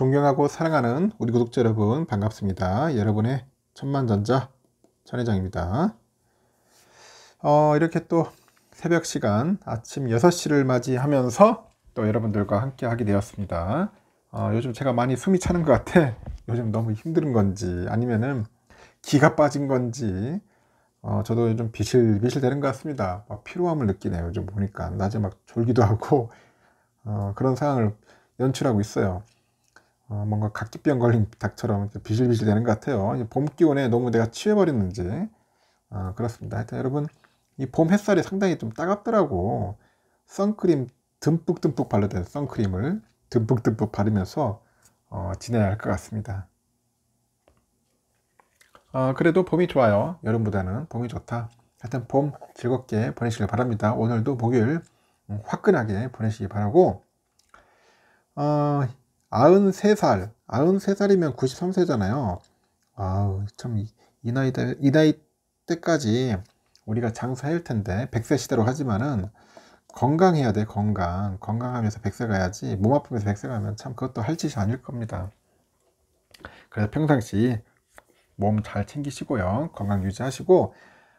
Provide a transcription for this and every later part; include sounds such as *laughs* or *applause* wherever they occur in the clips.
존경하고 사랑하는 우리 구독자 여러분 반갑습니다. 여러분의 천만전자 천회장입니다. 어, 이렇게 또 새벽 시간 아침 6시를 맞이하면서 또 여러분들과 함께 하게 되었습니다. 어, 요즘 제가 많이 숨이 차는 것 같아. 요즘 너무 힘든 건지 아니면은 기가 빠진 건지 어, 저도 요즘 비실비실 되는 것 같습니다. 피로함을 느끼네요. 요즘 보니까 낮에 막 졸기도 하고 어, 그런 상황을 연출하고 있어요. 어, 뭔가 각기병 걸린 닭처럼 비실비실 되는 것 같아요. 봄 기온에 너무 내가 취해버렸는지 어, 그렇습니다. 하여튼 여러분 이 봄 햇살이 상당히 좀 따갑더라고 선크림 듬뿍듬뿍 발라야 선크림을 듬뿍듬뿍 바르면서 어, 지내야 할 것 같습니다. 어, 그래도 봄이 좋아요. 여름보다는 봄이 좋다. 하여튼 봄 즐겁게 보내시길 바랍니다. 오늘도 목요일 음, 화끈하게 보내시기 바라고 어, 93살, 93살이면 93세잖아요. 아우, 참, 이, 이 나이, 때, 이 나이 때까지 우리가 장사할 텐데, 100세 시대로 하지만은 건강해야 돼, 건강. 건강하면서 100세 가야지, 몸 아프면서 100세 가면 참 그것도 할 짓이 아닐 겁니다. 그래서 평상시 몸 잘 챙기시고요. 건강 유지하시고,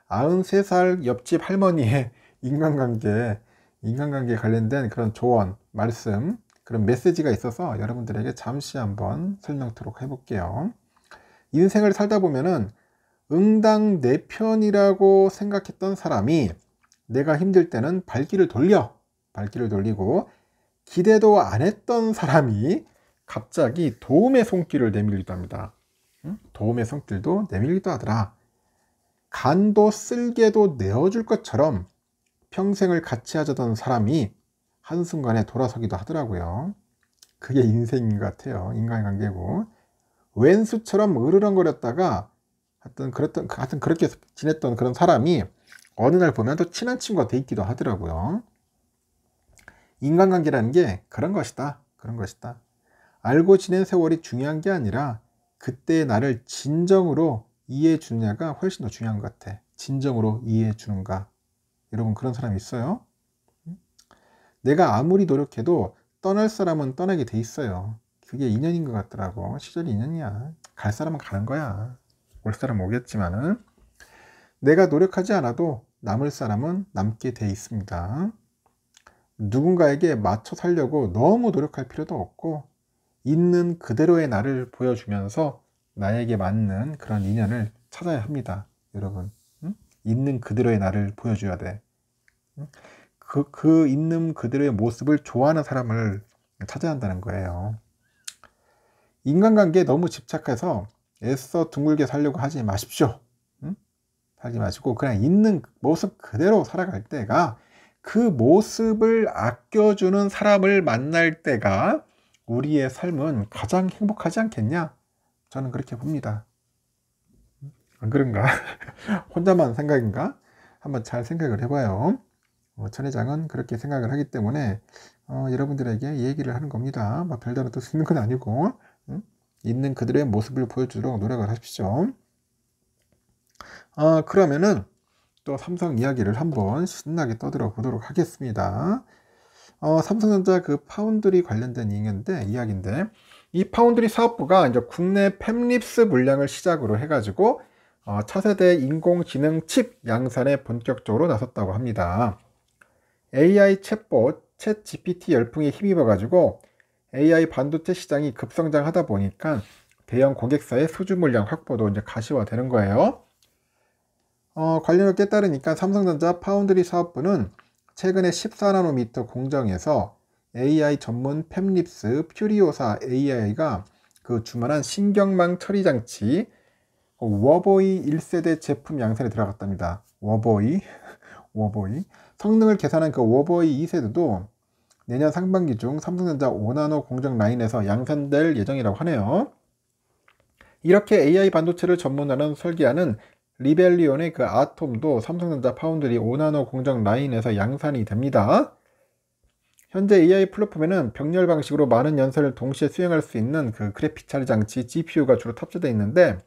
93살 옆집 할머니의 *laughs* 인간관계, 인간관계 관련된 그런 조언, 말씀, 그런 메시지가 있어서 여러분들에게 잠시 한번 설명토록 해볼게요. 인생을 살다 보면은 응당 내 네 편이라고 생각했던 사람이 내가 힘들 때는 발길을 돌려 발길을 돌리고 기대도 안 했던 사람이 갑자기 도움의 손길을 내밀기도 합니다. 도움의 손길도 내밀기도 하더라. 간도 쓸개도 내어줄 것처럼 평생을 같이 하자던 사람이 한순간에 돌아서기도 하더라고요. 그게 인생인 것 같아요. 인간관계고. 왼수처럼 으르렁거렸다가 하여튼 그랬던 하여튼 그렇게 지냈던 그런 사람이 어느 날 보면 또 친한 친구가 돼 있기도 하더라고요. 인간관계라는 게 그런 것이다. 그런 것이다. 알고 지낸 세월이 중요한 게 아니라 그때의 나를 진정으로 이해해 주느냐가 훨씬 더 중요한 것 같아. 진정으로 이해해 주는가. 여러분 그런 사람 있어요? 내가 아무리 노력해도 떠날 사람은 떠나게 돼 있어요. 그게 인연인 것 같더라고. 시절이 인연이야. 갈 사람은 가는 거야. 올 사람 은 오겠지만은 내가 노력하지 않아도 남을 사람은 남게 돼 있습니다. 누군가에게 맞춰 살려고 너무 노력할 필요도 없고 있는 그대로의 나를 보여주면서 나에게 맞는 그런 인연을 찾아야 합니다. 여러분, 응? 있는 그대로의 나를 보여줘야 돼. 응? 그, 그 있는 그들의 모습을 좋아하는 사람을 찾아야 한다는 거예요. 인간관계에 너무 집착해서 애써 둥글게 살려고 하지 마십시오. 응? 하지 마시고 그냥 있는 모습 그대로 살아갈 때가 그 모습을 아껴주는 사람을 만날 때가 우리의 삶은 가장 행복하지 않겠냐? 저는 그렇게 봅니다. 안 그런가? *laughs* 혼자만 생각인가? 한번 잘 생각을 해봐요. 천 어, 회장은 그렇게 생각을 하기 때문에 어, 여러분들에게 얘기를 하는 겁니다. 막 뭐 별다른 뜻 있는 건 아니고 응? 있는 그들의 모습을 보여주도록 노력을 하십시오. 아, 그러면은 또 삼성 이야기를 한번 신나게 떠들어 보도록 하겠습니다. 어, 삼성전자 그 파운드리 관련된 이인데, 이야기인데 이 파운드리 사업부가 이제 국내 팹립스 물량을 시작으로 해가지고 어, 차세대 인공지능 칩 양산에 본격적으로 나섰다고 합니다. AI 챗봇, 챗 GPT 열풍에 힘입어 가지고 AI 반도체 시장이 급성장하다 보니까 대형 고객사의 수주 물량 확보도 이제 가시화되는 거예요. 어, 관련업계에 따니까 삼성전자 파운드리 사업부는 최근에 14나노미터 공정에서 AI 전문 팹립스 퓨리오사 AI가 그 주만한 신경망 처리 장치 어, 워보이 1세대 제품 양산에 들어갔답니다. 워보이 *laughs* 워보이 성능을 계산한 그워버이 2세대도 내년 상반기 중 삼성전자 5나노 공정 라인에서 양산될 예정이라고 하네요. 이렇게 AI 반도체를 전문하는 설계하는 리벨리온의 그 아톰도 삼성전자 파운드리 5나노 공정 라인에서 양산이 됩니다. 현재 AI 플랫폼에는 병렬 방식으로 많은 연산을 동시에 수행할 수 있는 그 그래픽 처리 장치 GPU가 주로 탑재되어 있는데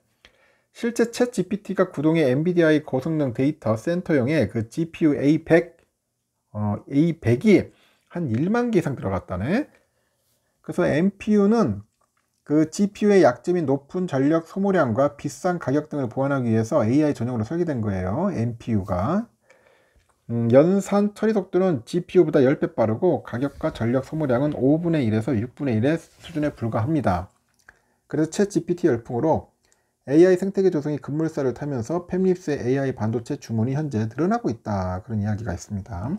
실제 챗 GPT가 구동의 NVIDIA 고성능 데이터 센터용의 그 GPU A100 어, A100이 한 1만 개 이상 들어갔다네. 그래서 MPU는 그 GPU의 약점이 높은 전력 소모량과 비싼 가격 등을 보완하기 위해서 AI 전용으로 설계된 거예요. MPU가. 음, 연산 처리 속도는 GPU보다 10배 빠르고 가격과 전력 소모량은 5분의 1에서 6분의 1의 수준에 불과합니다. 그래서 챗 GPT 열풍으로 AI 생태계 조성이 급물살을 타면서 팹립스의 AI 반도체 주문이 현재 늘어나고 있다. 그런 이야기가 있습니다.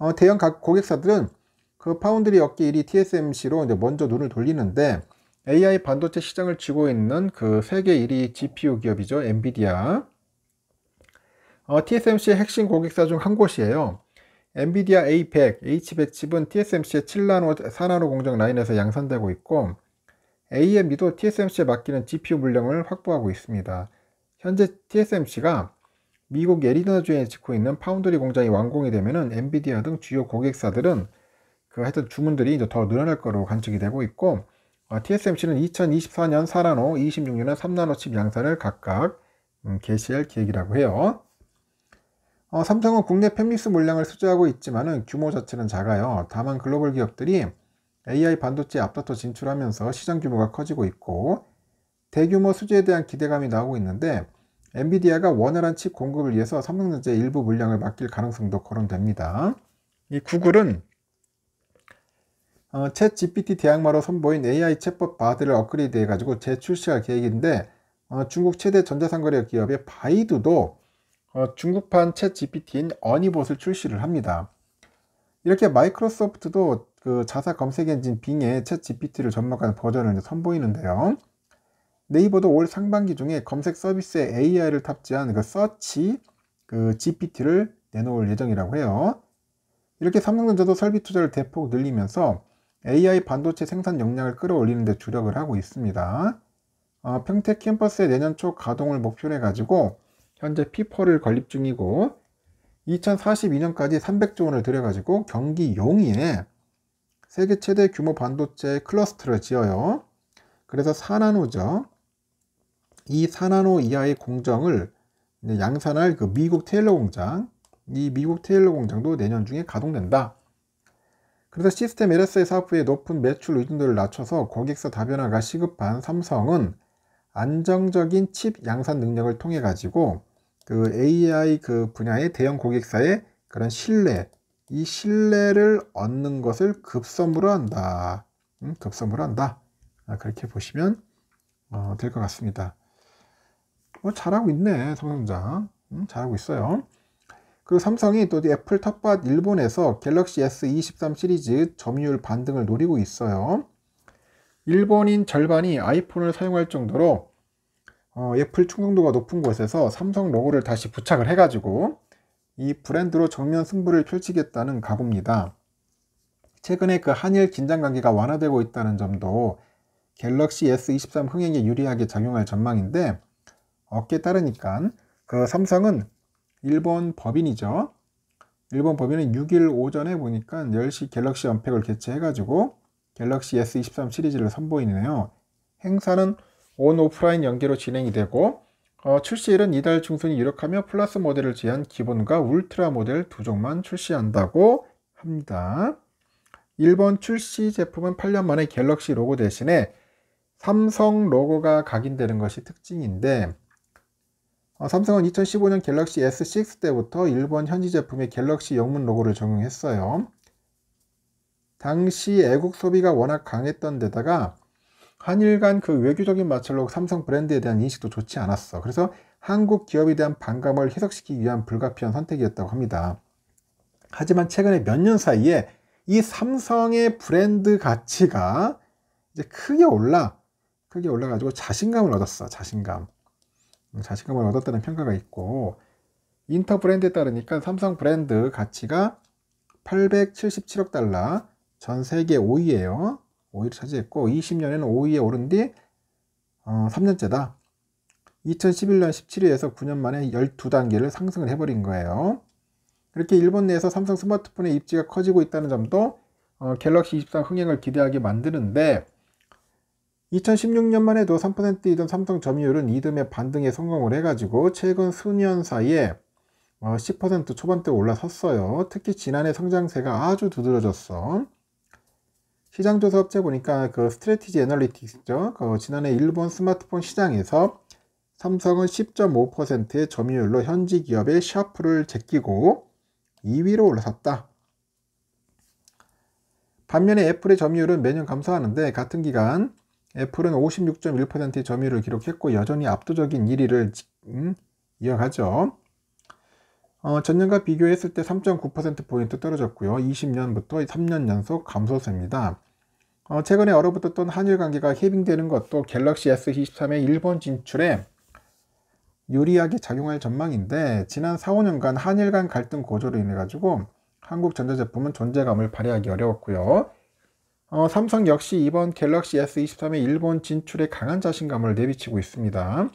어, 대형 각 고객사들은 그 파운드리 업계 1위 TSMC로 이제 먼저 눈을 돌리는데 AI 반도체 시장을 쥐고 있는 그 세계 1위 GPU 기업이죠. 엔비디아. 어, TSMC의 핵심 고객사 중 한 곳이에요. 엔비디아 A100, H100 칩은 TSMC의 7나노, 4나노 공정 라인에서 양산되고 있고 AMD도 TSMC에 맡기는 GPU 물량을 확보하고 있습니다. 현재 TSMC가 미국 예리드나주에 짓고 있는 파운드리 공장이 완공이 되면은 엔비디아 등 주요 고객사들은 그 하여튼 주문들이 이제 더 늘어날 거로 관측이 되고 있고 어, TSMC는 2024년 4나노, 26년에 3나노 칩 양산을 각각 음, 개시할 계획이라고 해요. 어, 삼성은 국내 팹리스 물량을 수주하고 있지만은 규모 자체는 작아요. 다만 글로벌 기업들이 AI 반도체 앞다퉈 진출하면서 시장 규모가 커지고 있고 대규모 수주에 대한 기대감이 나오고 있는데 엔비디아가 원활한 칩 공급을 위해서 삼성전자의 일부 물량을 맡길 가능성도 거론됩니다. 이 구글은 어, 챗 GPT 대항마로 선보인 AI 챗봇 바드를 업그레이드해가지고 재출시할 계획인데 어, 중국 최대 전자상거래 기업의 바이두도 어, 중국판 챗 GPT인 어니봇을 출시를 합니다. 이렇게 마이크로소프트도 그 자사 검색 엔진 빙의 챗 GPT를 접목한 버전을 선보이는데요. 네이버도 올 상반기 중에 검색 서비스에 AI를 탑재한 그 서치 그 GPT를 내놓을 예정이라고 해요. 이렇게 삼성전자도 설비 투자를 대폭 늘리면서 AI 반도체 생산 역량을 끌어올리는 데 주력을 하고 있습니다. 어, 평택 캠퍼스의 내년 초 가동을 목표로 해가지고 현재 피퍼를 건립 중이고 2042년까지 300조 원을 들여가지고 경기 용인에 세계 최대 규모 반도체 클러스터를 지어요. 그래서 산안호죠. 이 4나노 이하의 공정을 양산할 그 미국 테일러 공장, 이 미국 테일러 공장도 내년 중에 가동된다. 그래서 시스템 LSA 사업부의 높은 매출 의존도를 낮춰서 고객사 다변화가 시급한 삼성은 안정적인 칩 양산 능력을 통해 가지고 그 AI 그 분야의 대형 고객사의 그런 신뢰, 이 신뢰를 얻는 것을 급선무로 한다. 음, 급선무로 한다. 아, 그렇게 보시면 어, 될 것 같습니다. 어, 잘하고 있네 삼성전자 음, 잘하고 있어요 그리고 삼성이 또 애플 텃밭 일본에서 갤럭시 S23 시리즈 점유율 반등을 노리고 있어요 일본인 절반이 아이폰을 사용할 정도로 어, 애플 충성도가 높은 곳에서 삼성 로고를 다시 부착을 해가지고 이 브랜드로 정면 승부를 펼치겠다는 각오입니다. 최근에 그 한일 긴장 관계가 완화되고 있다는 점도 갤럭시 S23 흥행에 유리하게 작용할 전망인데 없기 따르니까 그 삼성은 일본 법인이죠. 일본 법인은 6일 오전에 보니까 10시 갤럭시 언팩을 개최해가지고 갤럭시 S23 시리즈를 선보이네요. 행사는 온 오프라인 연계로 진행이 되고 어, 출시일은 이달 중순이 유력하며 플러스 모델을 제한 기본과 울트라 모델 두 종만 출시한다고 합니다. 일본 출시 제품은 8년 만에 갤럭시 로고 대신에 삼성 로고가 각인되는 것이 특징인데 어, 삼성은 2015년 갤럭시 S6 때부터 일본 현지 제품에 갤럭시 영문 로고를 적용했어요. 당시 애국 소비가 워낙 강했던 데다가 한일 간 그 외교적인 마찰로 삼성 브랜드에 대한 인식도 좋지 않았어. 그래서 한국 기업에 대한 반감을 해석시키기 위한 불가피한 선택이었다고 합니다. 하지만 최근에 몇 년 사이에 이 삼성의 브랜드 가치가 이제 크게 올라, 크게 올라가지고 자신감을 얻었어. 자신감. 자신감을 얻었다는 평가가 있고 인터 브랜드에 따르니까 삼성 브랜드 가치가 877억 달러 전 세계 5위에요 5위를 차지했고 20년에는 5위에 오른 뒤 어, 3년째다. 2011년 17위에서 9년 만에 12단계를 상승을 해버린 거예요. 이렇게 일본 내에서 삼성 스마트폰의 입지가 커지고 있다는 점도 어, 갤럭시 23 흥행을 기대하게 만드는데 2016년만 해도 3%이던 삼성 점유율은 이듬해 반등에 성공을 해가지고 최근 수년 사이에 10% 어, 초반대 올라섰어요. 특히 지난해 성장세가 아주 두드러졌어. 시장조사 업체 보니까 그 스트레티지 애널리틱스죠. 그 지난해 일본 스마트폰 시장에서 삼성은 10.5%의 점유율로 현지 기업의 샤프를 제끼고 2위로 올라섰다. 반면에 애플의 점유율은 매년 감소하는데 같은 기간 애플은 56.1%의 점유율을 기록했고 여전히 압도적인 1위를 음, 이어가죠. 어, 전년과 비교했을 때 3.9%포인트 떨어졌고요. 20년부터 3년 연속 감소세입니다. 어, 최근에 얼어붙었던 한일 관계가 해빙되는 것도 갤럭시 S23의 일본 진출에 유리하게 작용할 전망인데 지난 4, 5년간 한일 간 갈등 고조로 인해 가지고 한국 전자제품은 존재감을 발휘하기 어려웠고요. 어, 삼성 역시 이번 갤럭시 S23의 일본 진출에 강한 자신감을 내비치고 있습니다.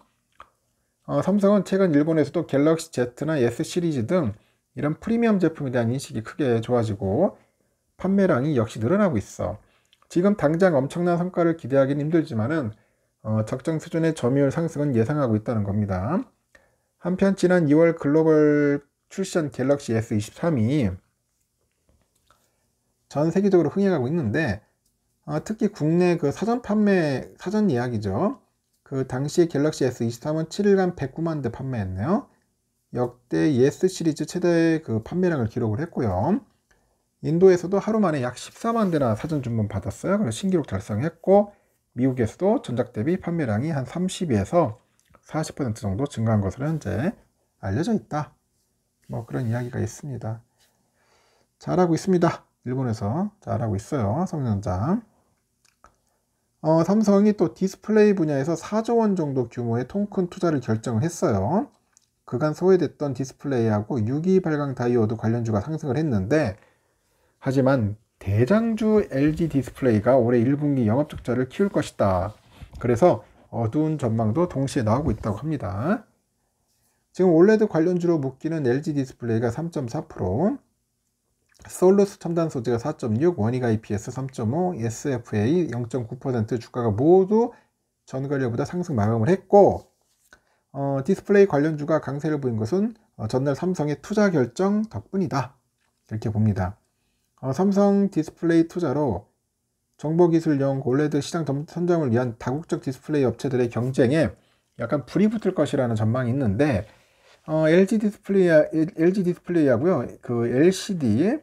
어, 삼성은 최근 일본에서도 갤럭시 Z나 S 시리즈 등 이런 프리미엄 제품에 대한 인식이 크게 좋아지고 판매량이 역시 늘어나고 있어. 지금 당장 엄청난 성과를 기대하기는 힘들지만은 어, 적정 수준의 점유율 상승은 예상하고 있다는 겁니다. 한편 지난 2월 글로벌 출시한 갤럭시 S23이 전 세계적으로 흥행하고 있는데 어, 특히 국내 그 사전 판매, 사전 예약이죠. 그 당시 갤럭시 S23은 7일간 109만 대 판매했네요. 역대 ES 시리즈 최대 그 판매량을 기록을 했고요. 인도에서도 하루 만에 약 14만 대나 사전 주문 받았어요. 그래서 신기록 달성했고 미국에서도 전작 대비 판매량이 한3 0에서40% 정도 증가한 것으로 현재 알려져 있다. 뭐 그런 이야기가 있습니다. 잘하고 있습니다. 일본에서 잘하고 있어요. 성년장. 어, 삼성이 또 디스플레이 분야에서 4조 원 정도 규모의 통큰 투자를 결정을 했어요. 그간 소외됐던 디스플레이하고 유기 발광 다이오드 관련주가 상승을 했는데 하지만 대장주 LG 디스플레이가 올해 1분기 영업 적자를 키울 것이다. 그래서 어두운 전망도 동시에 나오고 있다고 합니다. 지금 올레드 관련주로 묶이는 LG 디스플레이가 3.4%, 솔루스 첨단 소재가 4.6, 원익 IPS 3.5, SFA 0.9% 주가가 모두 전거래보다 상승 마감을 했고 어, 디스플레이 관련주가 강세를 보인 것은 어, 전날 삼성의 투자 결정 덕분이다 이렇게 봅니다. 어, 삼성 디스플레이 투자로 정보기술용 OLED 시장 선정을 위한 다국적 디스플레이 업체들의 경쟁에 약간 불이 붙을 것이라는 전망이 있는데 어, LG 디스플레이 LG 디스플레이하고요 그 LCD의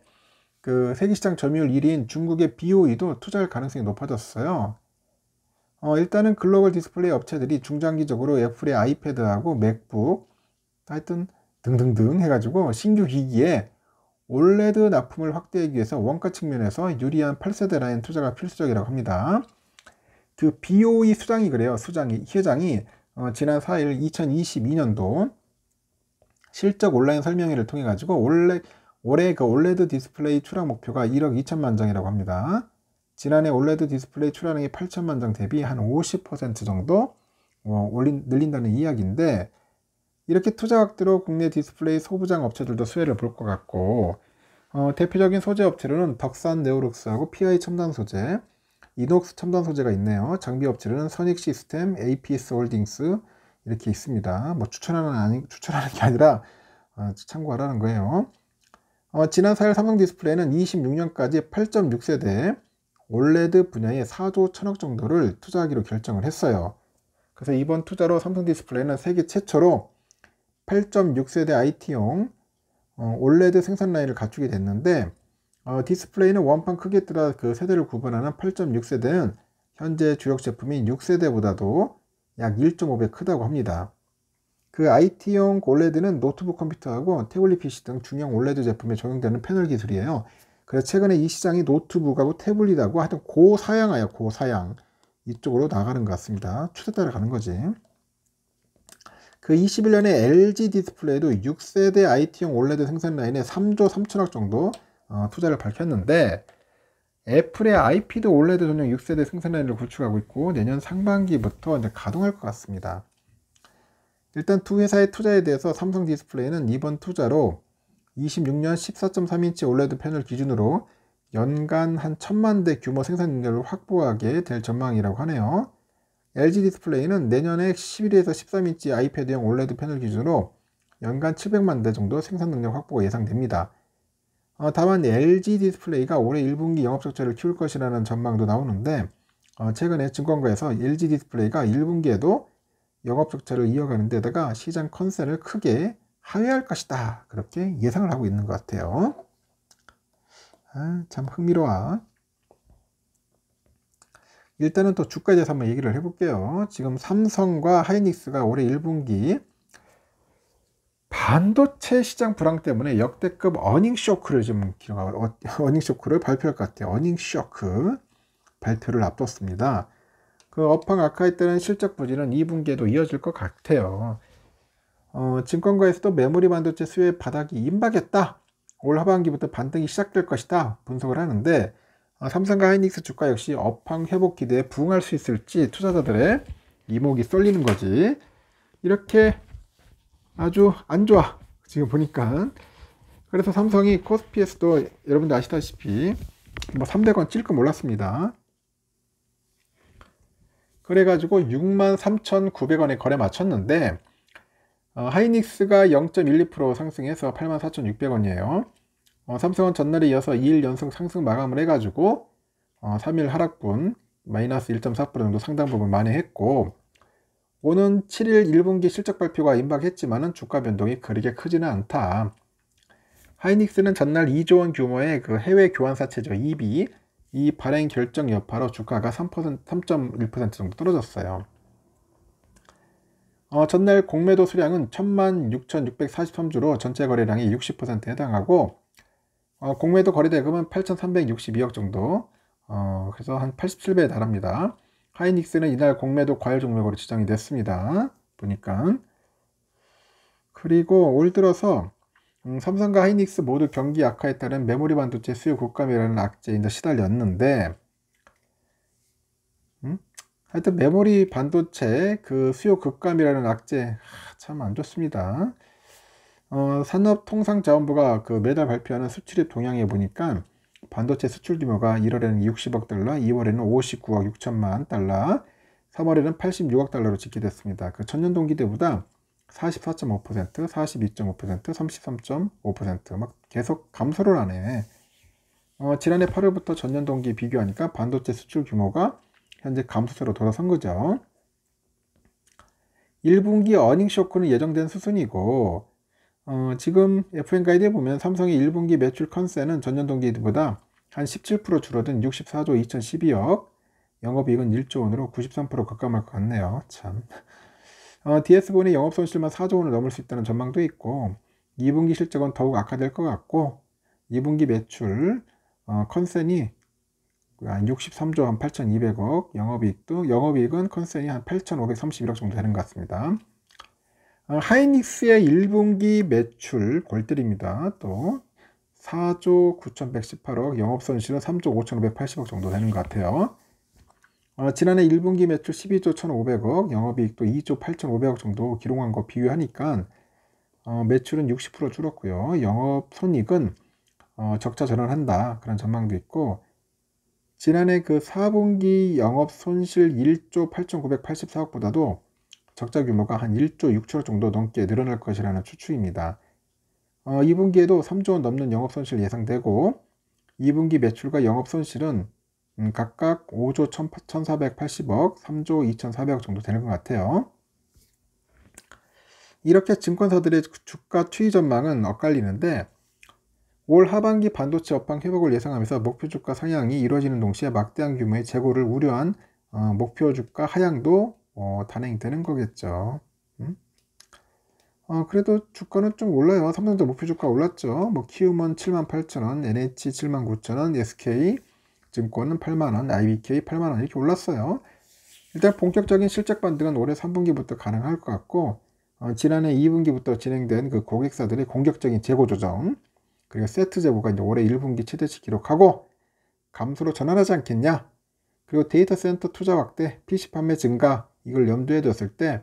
그 세계시장 점유율 1위인 중국의 BOE도 투자할 가능성이 높아졌어요. 어, 일단은 글로벌 디스플레이 업체들이 중장기적으로 애플의 아이패드하고 맥북, 하여튼 등등등 해가지고 신규 기기에 올레드 납품을 확대하기 위해서 원가 측면에서 유리한 8세대 라인 투자가 필수적이라고 합니다. 그 BOE 수장이 그래요. 수장이, 회장이 어, 지난 4일 2022년도 실적 온라인 설명회를 통해 가지고 올레 올해 그 o l e 디스플레이 출하 목표가 1억 2천만 장이라고 합니다. 지난해 올레드 디스플레이 출하량이 8천만 장 대비 한 50% 정도 어, 올린, 늘린다는 이야기인데 이렇게 투자 각대로 국내 디스플레이 소부장 업체들도 수혜를 볼 것 같고 어, 대표적인 소재 업체로는 덕산 네오룩스하고 PI 첨단 소재, 이녹스 첨단 소재가 있네요. 장비 업체로는 선익 시스템, APS 홀딩스 이렇게 있습니다. 뭐 추천하는 아니, 추천하는 게 아니라 어, 참고하라는 거예요. 어, 지난 4일 삼성 디스플레이는 26년까지 8.6세대 올레드 분야에 4조 1천억 정도를 투자하기로 결정을 했어요. 그래서 이번 투자로 삼성 디스플레이는 세계 최초로 8.6세대 IT용 어, 올레드 생산 라인을 갖추게 됐는데 어, 디스플레이는 원판 크기에 따라 그 세대를 구분하는 8.6세대는 현재 주력 제품인 6세대보다도 약 1.5배 크다고 합니다. 그 IT용 OLED는 노트북 컴퓨터하고 태블릿 PC 등 중형 OLED 제품에 적용되는 패널 기술이에요. 그래서 최근에 이 시장이 노트북하고 태블릿하고 하여튼 고사양하여 고사양 이쪽으로 나가는 것 같습니다. 추세 따라가는 거지. 그 21년에 LG 디스플레이도 6세대 IT용 OLED 생산 라인에 3조 3천억 정도 어, 투자를 밝혔는데 애플의 IP도 OLED 전용 6세대 생산 라인을 구축하고 있고 내년 상반기부터 이제 가동할 것 같습니다. 일단 두 회사의 투자에 대해서 삼성 디스플레이는 이번 투자로 26년 14.3인치 올레드 패널 기준으로 연간 한 천만 대 규모 생산 능력을 확보하게 될 전망이라고 하네요. LG 디스플레이는 내년에 11에서 13인치 아이패드형 올레드 패널 기준으로 연간 700만 대 정도 생산 능력 확보가 예상됩니다. 어, 다만 LG 디스플레이가 올해 1분기 영업적자를 키울 것이라는 전망도 나오는데 어, 최근에 증권가에서 LG 디스플레이가 1분기에도 영업 적자를 이어가는 데다가 시장 컨셉을 크게 하회할 것이다. 그렇게 예상을 하고 있는 것 같아요. 아, 참 흥미로워. 일단은 또 주가에 대해서 한번 얘기를 해볼게요. 지금 삼성과 하이닉스가 올해 1분기 반도체 시장 불황 때문에 역대급 어닝 쇼크를 좀 기록하고 어닝 쇼크를 *laughs* 발표할 것 같아요. 어닝 쇼크 발표를 앞뒀습니다. 그 업황 악화에 따른 실적 부진은 2분기에도 이어질 것 같아요. 어, 증권가에서도 메모리 반도체 수요의 바닥이 임박했다. 올 하반기부터 반등이 시작될 것이다. 분석을 하는데 어, 삼성과 하이닉스 주가 역시 업황 회복 기대에 부응할 수 있을지 투자자들의 이목이 쏠리는 거지. 이렇게 아주 안 좋아. 지금 보니까. 그래서 삼성이 코스피에서도 여러분들 아시다시피 뭐 300원 찔끔 올랐습니다. 그래가지고 63,900원에 거래 마쳤는데 어, 하이닉스가 0.12% 상승해서 84,600원이에요. 어, 삼성은 전날에 이어서 2일 연속 상승 마감을 해가지고 어, 3일 하락분 마이너스 1.4% 정도 상당 부분 만회했고 오는 7일 1분기 실적 발표가 임박했지만은 주가 변동이 그렇게 크지는 않다. 하이닉스는 전날 2조 원 규모의 그 해외 교환사채죠. 2비 이 발행 결정 여파로 주가가 3%, 3.1% 정도 떨어졌어요. 어, 전날 공매도 수량은 16,643주로 전체 거래량이 60%에 해당하고 어, 공매도 거래 대금은 8,362억 정도 어, 그래서 한 87배에 달합니다. 하이닉스는 이날 공매도 과열 종목으로 지정이 됐습니다. 보니까 그리고 올 들어서 음, 삼성과 하이닉스 모두 경기 악화에 따른 메모리 반도체 수요 고감이라는 악재에 시달렸는데 음? 하여튼 메모리 반도체 그 수요 급감이라는 악재 참 안 좋습니다. 어, 산업통상자원부가 그 매달 발표하는 수출입 동향에 보니까 반도체 수출 규모가 1월에는 60억 달러, 2월에는 59억 6천만 달러, 3월에는 86억 달러로 집계됐습니다. 그 전년 동기 때보다 44.5%, 42.5%, 33.5%, 계속 감소를 하네. 어, 지난해 8월부터 전년 동기 비교하니까 반도체 수출 규모가 현재 감소세로 돌아선 거죠. 1분기 어닝 쇼크는 예정된 수순이고, 어, 지금 FN 가이드에 보면 삼성의 1분기 매출 컨셉은 전년 동기보다 한 17% 줄어든 64조 2012억, 영업이익은 1조 원으로 93% 급감할 것 같네요. 참. 어, DS본이 영업 손실만 4조 원을 넘을 수 있다는 전망도 있고 2분기 실적은 더욱 악화될 것 같고 2분기 매출 어, 컨센이 한 63조 한 8,200억, 영업이익도 영업이익은 컨센이 한 8,531억 정도 되는 것 같습니다. 어, 하이닉스의 1분기 매출 골때립니다. 또 4조 9,118억, 영업 손실은 3조 5,580억 정도 되는 것 같아요. 어, 지난해 1분기 매출 12조 1,500억, 영업이익도 2조 8,500억 정도 기록한 거 비교하니까 어, 매출은 60% 줄었고요. 영업 손익은 어, 적자 전환한다 그런 전망도 있고 지난해 그 4분기 영업 손실 1조 8,984억보다도 적자 규모가 한 1조 6천억 정도 넘게 늘어날 것이라는 추측입니다. 어, 2분기에도 3조 원 넘는 영업 손실 예상되고 2분기 매출과 영업 손실은 음, 각각 5조 1,480억, 3조 2,400억 정도 되는 것 같아요. 이렇게 증권사들의 주가 추이 전망은 엇갈리는데 올 하반기 반도체 업황 회복을 예상하면서 목표 주가 상향이 이루어지는 동시에 막대한 규모의 재고를 우려한 어, 목표 주가 하향도 어, 단행되는 거겠죠. 음? 어, 그래도 주가는 좀 올라요. 삼성전자 목표 주가 올랐죠. 뭐 키움은 78,000원, NH 79,000원, SK 증권은 8만원, IBK 8만원 이렇게 올랐어요. 일단 본격적인 실적 반등은 올해 3분기부터 가능할 것 같고 어, 지난해 2분기부터 진행된 그 고객사들의 공격적인 재고 조정 그리고 세트 재고가 이제 올해 1분기 최대치 기록하고 감소로 전환하지 않겠냐 그리고 데이터 센터 투자 확대, PC 판매 증가 이걸 염두에 뒀을 때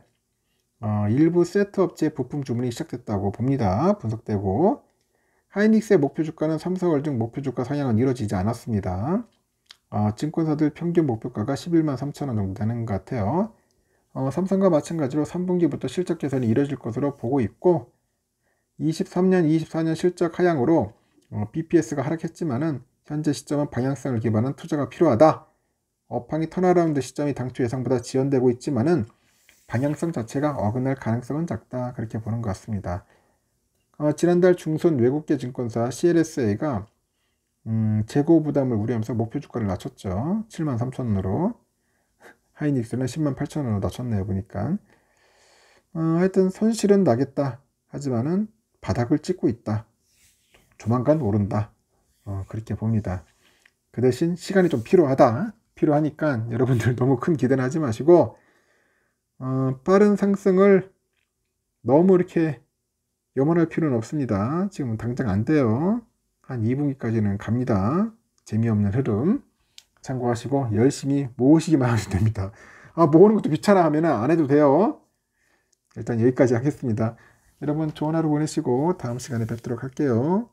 어, 일부 세트 업체 부품 주문이 시작됐다고 봅니다. 분석되고 하이닉스의 목표 주가는 3, 4월 중 목표 주가 상향은 이루어지지 않았습니다. 아, 증권사들 평균 목표가가 11만 3천원 정도 되는 것 같아요. 어, 삼성과 마찬가지로 3분기부터 실적 개선이 이뤄질 것으로 보고 있고 23년, 24년 실적 하향으로 어, BPS가 하락했지만은 현재 시점은 방향성을 기반한 투자가 필요하다. 업황이 턴어라운드 시점이 당초 예상보다 지연되고 있지만은 방향성 자체가 어긋날 가능성은 작다 그렇게 보는 것 같습니다. 어, 지난달 중손 외국계 증권사 CLSA가 음, 재고 부담을 우려하면서 목표 주가를 낮췄죠. 7만 3천원으로. *laughs* 하이닉스는 10만 8천원으로 낮췄네요. 보니까. 어, 하여튼 손실은 나겠다. 하지만은 바닥을 찍고 있다. 조만간 오른다. 어, 그렇게 봅니다. 그 대신 시간이 좀 필요하다. 필요하니까 여러분들 너무 큰 기대는 하지 마시고 어, 빠른 상승을 너무 이렇게 염원할 필요는 없습니다. 지금 당장 안 돼요. 한 2분기까지는 갑니다. 재미없는 흐름 참고하시고 열심히 모으시기만 하시면 됩니다. 아 모으는 것도 귀찮아 하면 안 해도 돼요. 일단 여기까지 하겠습니다. 여러분 좋은 하루 보내시고 다음 시간에 뵙도록 할게요.